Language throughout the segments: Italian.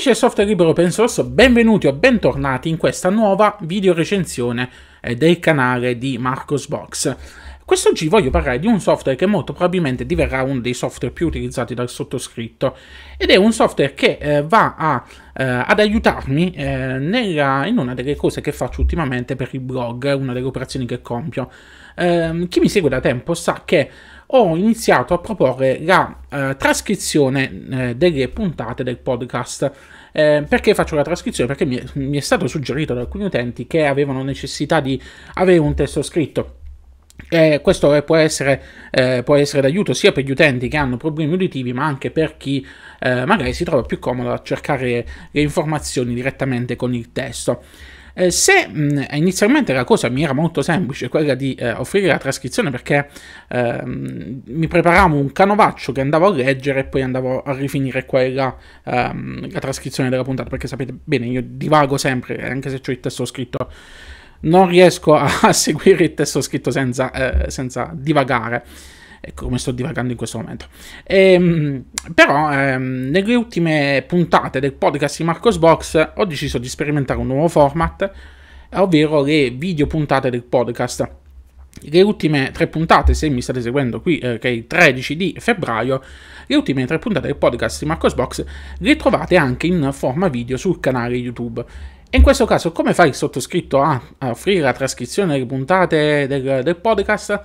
Amici del software libero open source, benvenuti o bentornati in questa nuova video recensione eh, del canale di Marcosbox. Quest'oggi voglio parlare di un software che molto probabilmente diverrà uno dei software più utilizzati dal sottoscritto ed è un software che eh, va a, eh, ad aiutarmi eh, nella, in una delle cose che faccio ultimamente per il blog, una delle operazioni che compio. Ehm, chi mi segue da tempo sa che ho iniziato a proporre la eh, trascrizione eh, delle puntate del podcast. Eh, perché faccio la trascrizione? Perché mi, mi è stato suggerito da alcuni utenti che avevano necessità di avere un testo scritto. Eh, questo può essere, eh, può essere, d'aiuto sia per gli utenti che hanno problemi uditivi, ma anche per chi eh, magari si trova più comodo a cercare le informazioni direttamente con il testo. Eh, se mh, mm, inizialmente la cosa mi era molto semplice, quella di eh, offrire la trascrizione perché eh, mi preparavo un canovaccio che andavo a leggere e poi andavo a rifinire quella, ehm, la trascrizione della puntata, perché sapete bene, io divago sempre, anche se ho il testo scritto non riesco a, seguire il testo scritto senza, eh, senza divagare ecco come sto divagando in questo momento. E, ehm, però ehm, nelle ultime puntate del podcast di Marcos Box ho deciso di sperimentare un nuovo format, ovvero le video puntate del podcast. Le ultime tre puntate, se mi state seguendo qui, eh, che è il 13 di febbraio, le ultime tre puntate del podcast di Marcos Box le trovate anche in forma video sul canale YouTube. E in questo caso, come fa il sottoscritto a, a offrire la trascrizione delle puntate del, del podcast?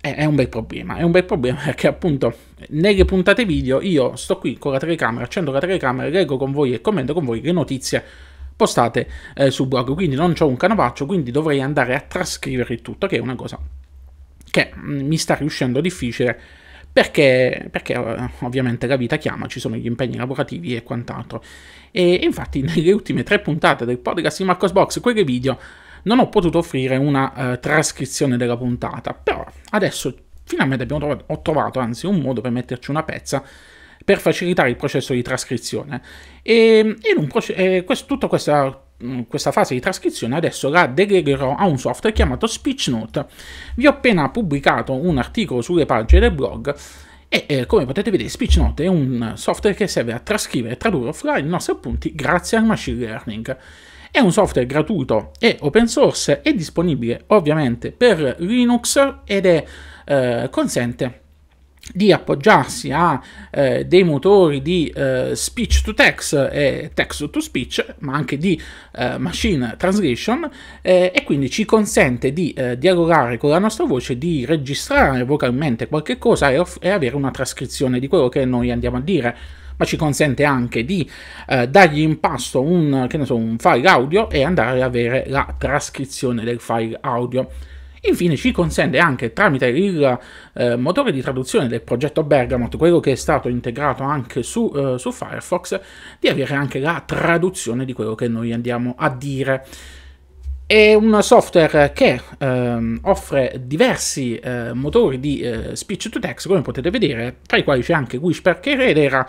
è un bel problema, è un bel problema perché appunto nelle puntate video io sto qui con la telecamera, accendo la telecamera, leggo con voi e commento con voi le notizie postate eh, sul blog, quindi non ho un canovaccio, quindi dovrei andare a trascrivere il tutto, che è una cosa che mm, mi sta riuscendo difficile perché, perché eh, ovviamente la vita chiama, ci sono gli impegni lavorativi e quant'altro. E infatti nelle ultime tre puntate del podcast di Marcos Box, quelle video non ho potuto offrire una eh, trascrizione della puntata, però adesso finalmente trovato, ho trovato anzi un modo per metterci una pezza per facilitare il processo di trascrizione e, proce- e eh, questo, tutta questa mm, questa fase di trascrizione adesso la delegherò a un software chiamato SpeechNote. Vi ho appena pubblicato un articolo sulle pagine del blog e eh, come potete vedere SpeechNote è un software che serve a trascrivere e tradurre offline i nostri appunti grazie al machine learning. È un software gratuito e open source, è disponibile ovviamente per Linux ed è eh, consente di appoggiarsi a eh, dei motori di eh, speech to text e text to speech, ma anche di eh, machine translation eh, e quindi ci consente di eh, dialogare con la nostra voce, di registrare vocalmente qualche cosa e, e avere una trascrizione di quello che noi andiamo a dire ma ci consente anche di eh, dargli in pasto un, so, un file audio e andare ad avere la trascrizione del file audio. Infine ci consente anche tramite il eh, motore di traduzione del progetto Bergamot, quello che è stato integrato anche su, eh, su, Firefox, di avere anche la traduzione di quello che noi andiamo a dire. È un software che ehm, offre diversi eh, motori di eh, speech to text, come potete vedere, tra i quali c'è anche Whisper che era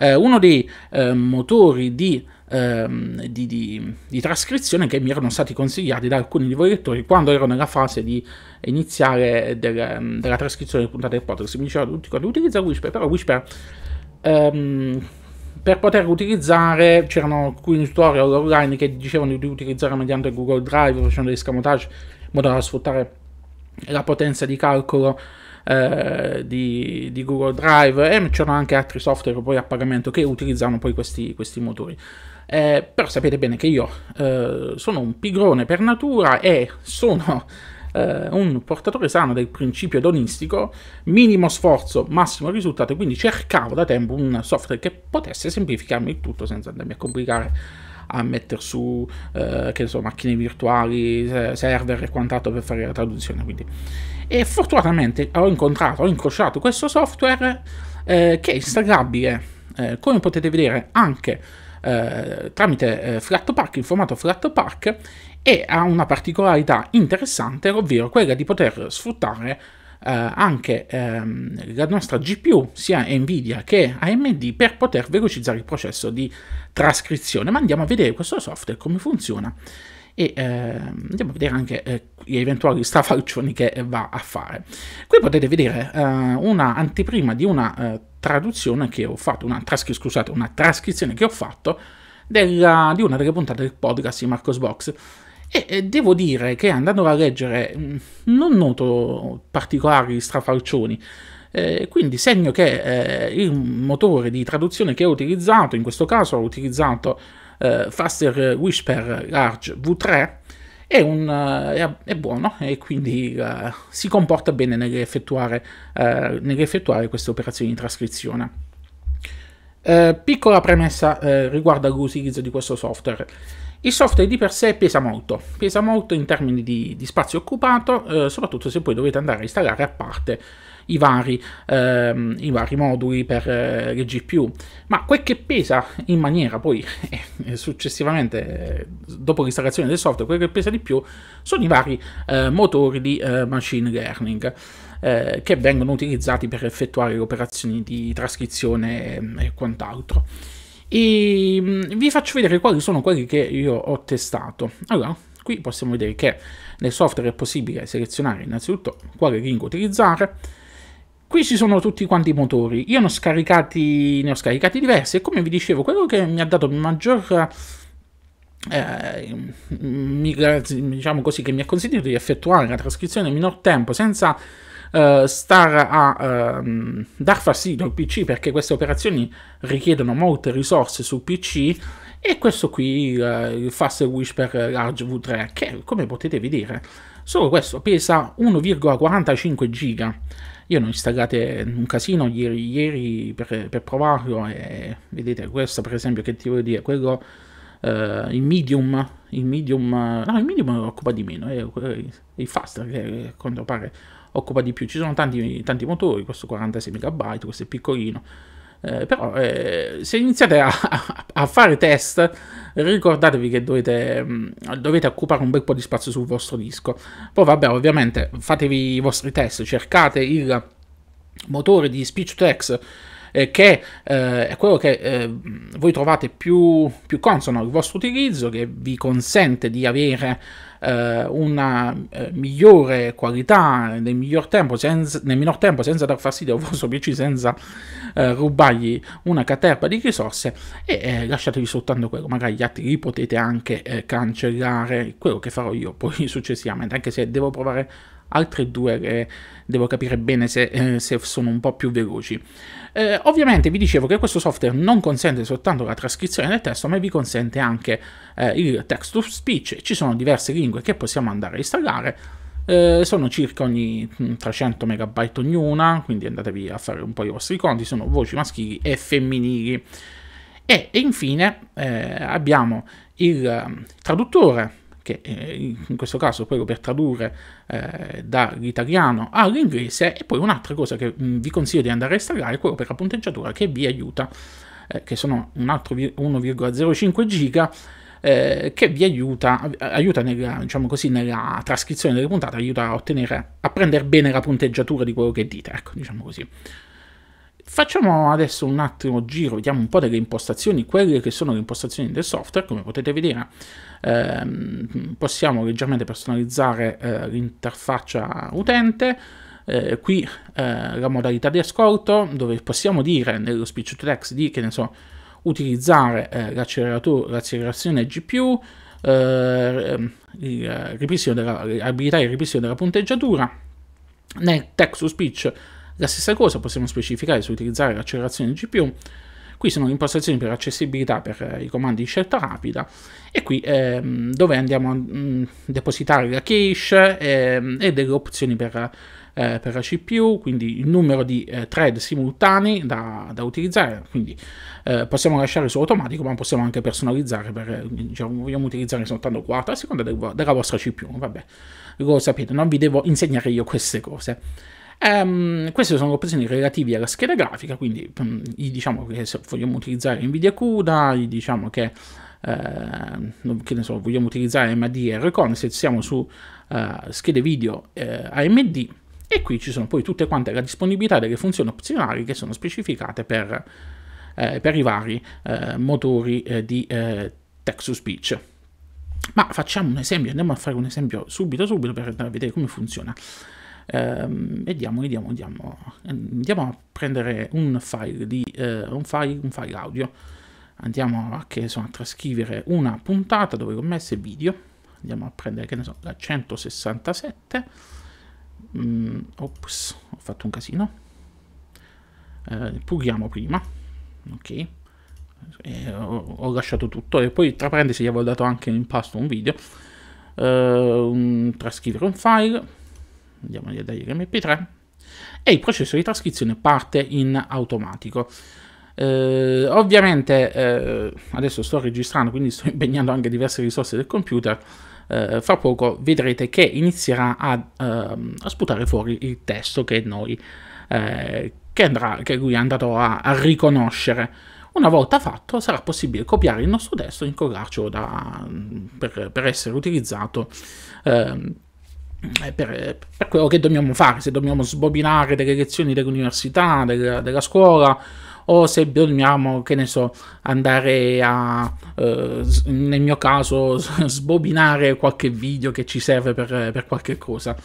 eh, uno dei eh, motori di, ehm, di, di, di, trascrizione che mi erano stati consigliati da alcuni di voi lettori quando ero nella fase di iniziale del, ehm, della trascrizione delle puntate del podcast. Mi dicevano tutti quanti utilizza Whisper, però Whisper... Ehm, per poter utilizzare c'erano alcuni tutorial online che dicevano di utilizzare mediante Google Drive facendo dei scamotage in modo da sfruttare la potenza di calcolo eh, di, di, Google Drive e c'erano anche altri software poi a pagamento che utilizzano poi questi, questi motori. Eh, però sapete bene che io eh, sono un pigrone per natura e sono eh, un portatore sano del principio edonistico, minimo sforzo, massimo risultato, quindi cercavo da tempo un software che potesse semplificarmi il tutto senza andarmi a complicare a mettere su eh, che so, macchine virtuali, server e quant'altro per fare la traduzione. Quindi. E fortunatamente ho incontrato, ho incrociato questo software eh, che è installabile, eh, come potete vedere, anche eh, tramite eh, Flatpak, in formato Flatpak, e ha una particolarità interessante, ovvero quella di poter sfruttare eh, anche ehm, la nostra GPU, sia Nvidia che AMD, per poter velocizzare il processo di trascrizione. Ma andiamo a vedere questo software come funziona e eh, andiamo a vedere anche eh, gli eventuali strafalcioni che eh, va a fare. Qui potete vedere eh, un'anteprima di una traduzione che ho fatto, una, trascri- scusate, una trascrizione che ho fatto della, di una delle puntate del podcast di Marcos Box e devo dire che andando a leggere mm, non noto particolari strafalcioni, eh, quindi segno che eh, il motore di traduzione che ho utilizzato, in questo caso ho utilizzato eh, Faster Whisper Large V3, è, un, eh, è, è buono e quindi eh, si comporta bene nell'effettuare, eh, nell'effettuare queste operazioni di trascrizione. piccola premessa riguardo all'utilizzo di questo software. Il software di per sé pesa molto, pesa molto in termini di, di spazio occupato, eh, soprattutto se poi dovete andare a installare a parte i vari, ehm, i vari moduli per eh, le GPU, ma quel che pesa in maniera poi eh, successivamente, eh, dopo l'installazione del software, quel che pesa di più sono i vari eh, motori di eh, machine learning. che vengono utilizzati per effettuare le operazioni di trascrizione ehm, e quant'altro. E mm, vi faccio vedere quali sono quelli che io ho testato. Allora, qui possiamo vedere che nel software è possibile selezionare innanzitutto quale lingua utilizzare. Qui ci sono tutti quanti i motori, io ne ho, scaricati, ne ho scaricati diversi e come vi dicevo quello che mi ha dato maggior eh, diciamo così, che mi ha consentito di effettuare la trascrizione in minor tempo senza eh, star a ehm, dar fastidio al PC perché queste operazioni richiedono molte risorse sul PC e questo qui eh, il Fast Whisper Large V3 che come potete vedere solo questo pesa 1,45 giga io ne ho installate un casino ieri, ieri per, per, provarlo e vedete questo per esempio che ti voglio dire quello eh, il medium il medium no il medium occupa di meno è, eh, è eh, il faster che eh, quanto pare occupa di più. Ci sono tanti, tanti motori, questo 46 MB, questo è piccolino. Eh, però eh, se iniziate a, a, fare test ricordatevi che dovete, mm, dovete, occupare un bel po' di spazio sul vostro disco poi vabbè ovviamente fatevi i vostri test cercate il motore di speech text eh, che eh, è quello che eh, voi trovate più, più consono al vostro utilizzo che vi consente di avere eh, una eh, migliore qualità nel miglior tempo, senza, nel minor tempo, senza dar fastidio al vostro PC, senza eh, rubargli una caterpa di risorse e eh, lasciatevi soltanto quello, magari gli altri li potete anche eh, cancellare, quello che farò io poi successivamente, anche se devo provare altre due che devo capire bene se, eh, se sono un po' più veloci. Eh, ovviamente vi dicevo che questo software non consente soltanto la trascrizione del testo, ma vi consente anche eh, il text to speech. Ci sono diverse lingue che possiamo andare a installare. Eh, sono circa ogni 300 mm, MB ognuna, quindi andatevi a fare un po' i vostri conti, sono voci maschili e femminili. E, e infine eh, abbiamo il mm, traduttore che eh, in questo caso poi lo per tradurre eh, dall'italiano all'inglese e poi un'altra cosa che mm, vi consiglio di andare a installare è quello per la punteggiatura che vi aiuta eh, che sono un altro 1,05 giga eh, che vi aiuta, aiuta nella, diciamo così, nella, trascrizione delle puntate, aiuta a ottenere, a prendere bene la punteggiatura di quello che dite, ecco, diciamo così. Facciamo adesso un attimo giro, vediamo un po' delle impostazioni, quelle che sono le impostazioni del software, come potete vedere ehm, possiamo leggermente personalizzare eh, l'interfaccia utente, eh, qui eh, la modalità di ascolto, dove possiamo dire nello speech to text di, che ne so, utilizzare eh, l'accelerazione GPU, eh, ehm, il della, l'abilità di ripristino della punteggiatura, nel text to speech la stessa cosa possiamo specificare su utilizzare l'accelerazione del GPU. Qui sono le impostazioni per accessibilità per eh, i comandi di scelta rapida e qui ehm, dove andiamo a mh, mm, depositare la cache ehm, e delle opzioni per eh, per la CPU, quindi il numero di eh, thread simultanei da, da utilizzare, quindi eh, possiamo lasciare su automatico ma possiamo anche personalizzare, per, eh, diciamo, vogliamo utilizzare soltanto 4 a seconda del, della vostra CPU, vabbè, lo sapete, non vi devo insegnare io queste cose. Ehm, queste sono opzioni relative alla scheda grafica, quindi mm, gli diciamo che se vogliamo utilizzare Nvidia CUDA, diciamo che, eh, che ne so, vogliamo utilizzare AMD e Recon, se siamo su eh, schede video eh, AMD, e qui ci sono poi tutte quante la disponibilità delle funzioni opzionali che sono specificate per, eh, per i vari eh, motori eh, di eh, text-to-speech. Ma facciamo un esempio, andiamo a fare un esempio subito subito per vedere come funziona ehm, e diamo, diamo, andiamo, ehm, andiamo a prendere un file, di, eh, un, file, un file audio andiamo a, che so, a trascrivere una puntata dove ho messo il video andiamo a prendere che ne so la 167 mm, ops ho fatto un casino eh, pulliamo prima ok e ho, ho, lasciato tutto e poi tra parentesi gli avevo dato anche in impasto un video eh, un, trascrivere un file andiamo a dare mp3 e il processo di trascrizione parte in automatico. Eh, ovviamente eh, adesso sto registrando, quindi sto impegnando anche diverse risorse del computer. Eh, fra poco vedrete che inizierà a, ehm, a, sputare fuori il testo che noi eh, che, andrà, che lui è andato a, a, riconoscere. Una volta fatto sarà possibile copiare il nostro testo e incollarcelo da, per, per, essere utilizzato ehm, eh, per, per, quello che dobbiamo fare, se dobbiamo sbobinare delle lezioni dell'università, della, della scuola, o se dobbiamo, che ne so, andare a, eh, nel mio caso, sbobinare qualche video che ci serve per, per qualche cosa.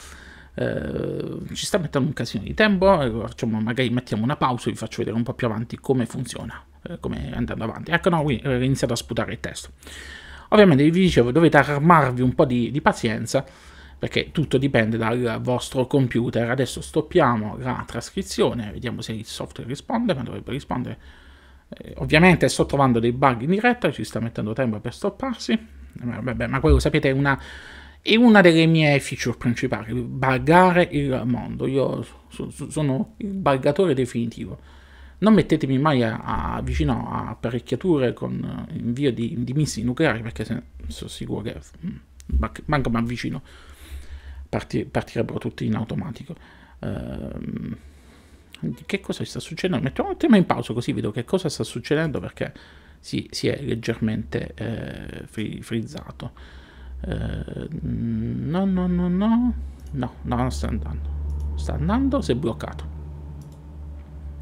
Eh, ci sta mettendo un casino di tempo, eh, facciamo, magari mettiamo una pausa e vi faccio vedere un po' più avanti come funziona, eh, come andando avanti. Ecco, no, qui eh, ho iniziato a sputare il testo. Ovviamente vi dicevo, dovete armarvi un po' di, di pazienza, perché tutto dipende dal vostro computer. Adesso stoppiamo la trascrizione, vediamo se il software risponde, ma dovrebbe rispondere. Eh, ovviamente sto trovando dei bug in diretta, ci sta mettendo tempo per stopparsi, ma, vabbè, ma quello sapete è una, è una delle mie feature principali, buggare il mondo. Io so, so, sono il buggatore definitivo. Non mettetemi mai a, a, vicino a apparecchiature con invio di, di missili nucleari perché se, sono sicuro che mm, manco ma vicino parti- partirebbero tutti in automatico. Ehm, che cosa sta succedendo? Mettiamo un tema in pausa così vedo che cosa sta succedendo perché si, si è leggermente eh, fri- frizzato. Ehm, no, no, no, no, no, no, non sta andando. Sta andando, si è bloccato.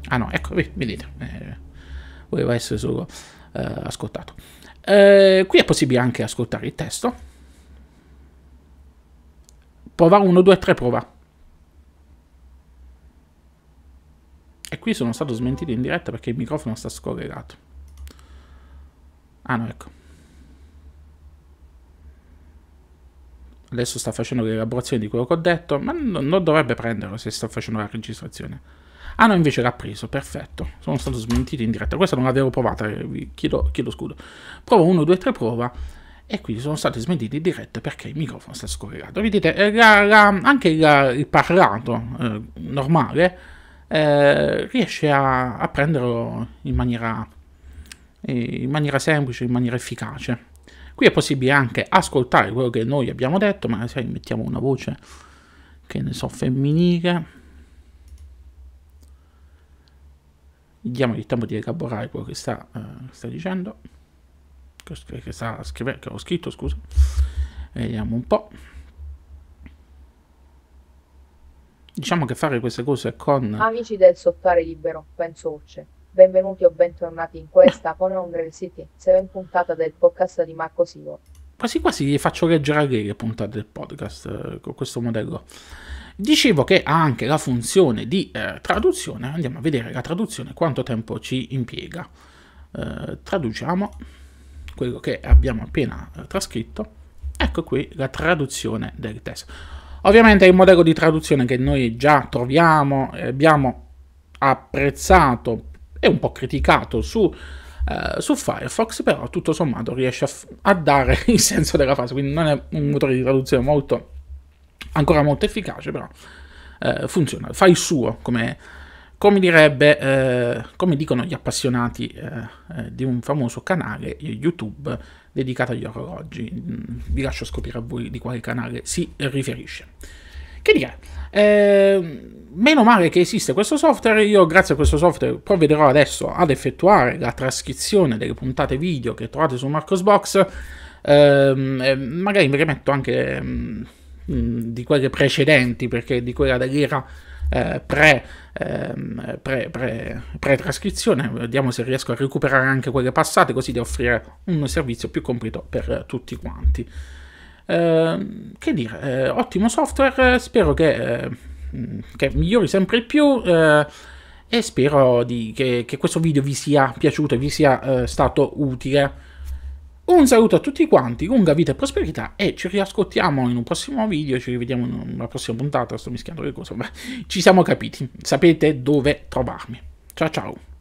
Ah no, ecco, vedete, eh, voleva essere solo eh, ascoltato. Eh, qui è possibile anche ascoltare il testo prova 1, 2, 3, prova. E qui sono stato smentito in diretta perché il microfono sta scorregato. Ah no, ecco. Adesso sta facendo l'elaborazione di quello che ho detto, ma non, non dovrebbe prenderlo se sta facendo la registrazione. Ah no, invece l'ha preso, perfetto. Sono stato smentito in diretta. Questa non l'avevo provata, eh, vi chiedo, chiedo scudo. Prova 1, 2, 3, prova e quindi sono stati smentiti in diretta perché il microfono si è scollegato. Vedete, eh, la, la, anche la, il parlato eh, normale eh, riesce a, a, prenderlo in maniera, eh, in maniera semplice, in maniera efficace. Qui è possibile anche ascoltare quello che noi abbiamo detto, ma se mettiamo una voce che ne so femminile, diamo il tempo di elaborare quello che sta, eh, sta dicendo che, che, sta scrive, che ho scritto, scusa. Vediamo un po'. Diciamo che fare queste cose con... Amici del sottare libero, pensoce. Benvenuti o bentornati in questa con Ombre City, seven puntata del podcast di Marco Sivo. Quasi quasi gli faccio leggere a lei le puntate del podcast eh, con questo modello. Dicevo che ha anche la funzione di eh, traduzione. Andiamo a vedere la traduzione, quanto tempo ci impiega. Eh, traduciamo quello che abbiamo appena eh, trascritto, ecco qui la traduzione del testo. Ovviamente è il modello di traduzione che noi già troviamo eh, abbiamo apprezzato e un po' criticato su, eh, su Firefox, però tutto sommato riesce a, a, dare il senso della frase, quindi non è un motore di traduzione molto, ancora molto efficace, però eh, funziona, fa il suo come come direbbe, eh, come dicono gli appassionati eh, eh, di un famoso canale YouTube dedicato agli orologi, mm, vi lascio scoprire a voi di quale canale si riferisce. Che dire, eh, meno male che esiste questo software, io grazie a questo software provvederò adesso ad effettuare la trascrizione delle puntate video che trovate su Marcosbox, eh, magari mi rimetto anche mh, mm, di quelle precedenti, perché di quella dell'era eh, pre, ehm, pre, pre, pre-trascrizione, vediamo se riesco a recuperare anche quelle passate così di offrire un servizio più completo per tutti quanti. Eh, che dire, eh, ottimo software, eh, spero che, eh, mm, che, migliori sempre più eh, e spero di, che, che, questo video vi sia piaciuto e vi sia stato utile. Un saluto a tutti quanti, lunga vita e prosperità e ci riascoltiamo in un prossimo video, ci rivediamo in una prossima puntata, sto mischiando le cose, beh, ci siamo capiti, sapete dove trovarmi. Ciao ciao!